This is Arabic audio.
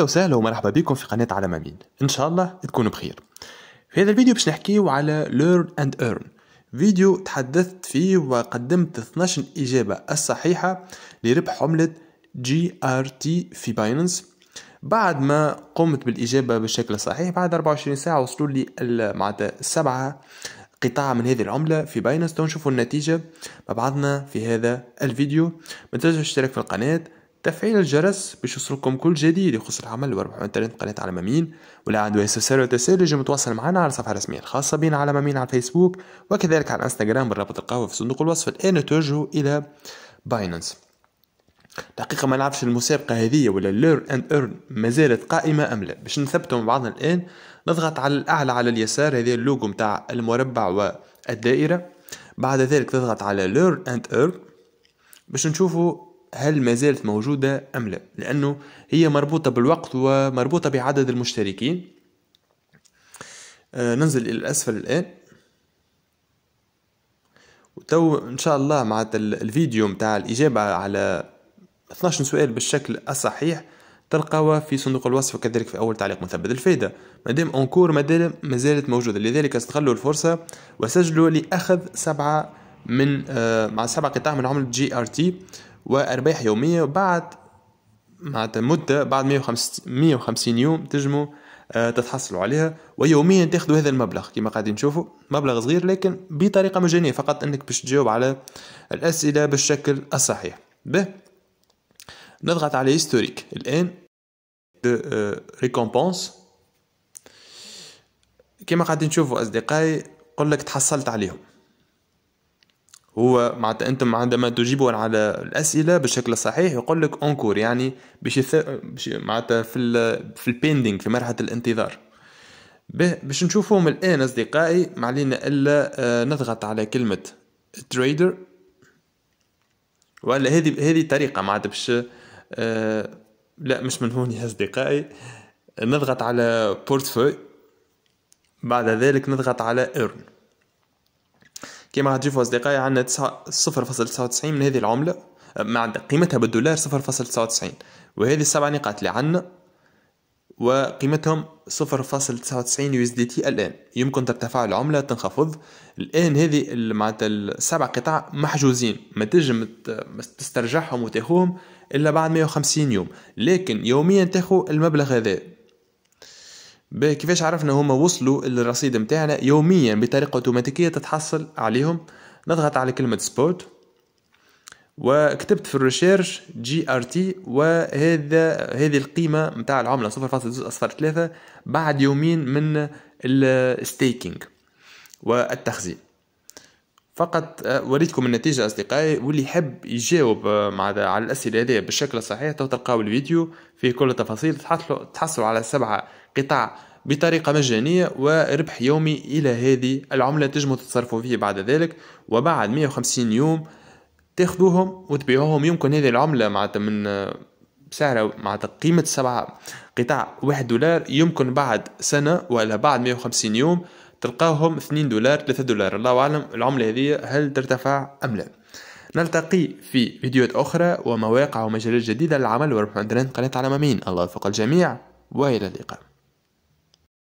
اهلا وسهلا ومرحبا بكم في قناة على مامين إن شاء الله تكونوا بخير في هذا الفيديو باش نحكيو على Learn and Earn فيديو تحدثت فيه وقدمت 12 إجابة الصحيحة لربح عملة جي ار تي في بايننس بعد ما قمت بالإجابة بالشكل الصحيح بعد 24 ساعة وصلوا لي معناتها سبعة قطاع من هذه العملة في بايننس تو النتيجة مع بعضنا في هذا الفيديو ما تنساش تشترك في القناة تفعيل الجرس باش يوصلكم كل جديد يخص العمل وربح انترنت قناة على مامين ولا عنده سؤال وتسائل يجي متواصل معنا على الصفحة الرسمية الخاصة بنا على مامين على الفيسبوك وكذلك على الانستغرام بالرابط القهوة في صندوق الوصف الآن توجهوا إلى باينانس الحقيقة ما نعرفش المسابقة هذه ولا ليرن اند ايرن ما زالت قائمة أم لا باش نثبتوا مع بعضنا الآن نضغط على الأعلى على اليسار هذه اللوجو متاع المربع والدائرة بعد ذلك تضغط على ليرن اند ايرن باش نشوفوا هل ما زالت موجودة أم لا لأنه هي مربوطة بالوقت ومربوطة بعدد المشتركين آه، ننزل إلى الأسفل الآن وتو إن شاء الله مع الفيديو متاع الإجابة على 12 سؤال بالشكل الصحيح تلقاوها في صندوق الوصف وكذلك في أول تعليق مثبت الفائدة مادام اونكور مادام مازالت موجودة لذلك استغلوا الفرصة وسجلوا لأخذ سبعة من آه، مع سبع قطاع من عملة جي ار تي وارباح يوميه بعد معناتها مده بعد 150 150 يوم تجمو آه، تتحصلوا عليها ويوميا تاخذوا هذا المبلغ كما قاعدين نشوفوا مبلغ صغير لكن بطريقه مجانيه فقط انك باش تجاوب على الاسئله بالشكل الصحيح به نضغط على هيستوريك الان ريكومبونس euh, كما قاعدين نشوفوا اصدقائي قل لك تحصلت عليهم هو معناتها انتم عندما تجيبون على الاسئله بالشكل الصحيح يقول لك اونكور يعني باش معناتها في ال في البيندينغ في مرحله الانتظار باش نشوفهم الان اصدقائي ما علينا الا آه، نضغط على كلمه تريدر ولا هذه هذه طريقه معناتها باش آه، لا مش من هون يا اصدقائي نضغط على بورتفوي بعد ذلك نضغط على ايرن كيما غتجي في دقائق عندنا 0.99 من هذه العملة ما قيمتها بالدولار 0.99 وهذه السبع نقاط اللي عندنا وقيمتهم 0.99 يو اس دي تي الان يمكن ترتفع العمله تنخفض الان هذه معناتها السبع قطع محجوزين ما تنجم تسترجعهم وتاخوهم الا بعد 150 يوم لكن يوميا تاخو المبلغ هذا كيفاش عرفنا هما وصلوا للرصيد متاعنا يوميا بطريقة اوتوماتيكية تتحصل عليهم نضغط على كلمة سبوت وكتبت في الريشيرش جي ار تي وهذا هذه القيمة متاع العملة صفر ثلاثة بعد يومين من الستيكينج والتخزين فقط آه، وريتكم النتيجة أصدقائي واللي يحب يجاوب آه، مع على الأسئلة هذه بالشكل الصحيح تلقاو الفيديو فيه كل التفاصيل تحصلوا على سبعة قطع بطريقة مجانية وربح يومي إلى هذه العملة تجمو تتصرفوا فيه بعد ذلك وبعد 150 يوم تاخذوهم وتبيعوهم يمكن هذه العملة معناتها من آه، بسعر مع قيمة سبعة قطاع واحد دولار يمكن بعد سنة ولا بعد 150 يوم تلقاهم 2 دولار 3 دولار الله أعلم العملة هذه هل ترتفع أم لا نلتقي في فيديوهات أخرى ومواقع ومجالات جديدة للعمل وربما عندنا قناة على ممين الله يوفق الجميع وإلى اللقاء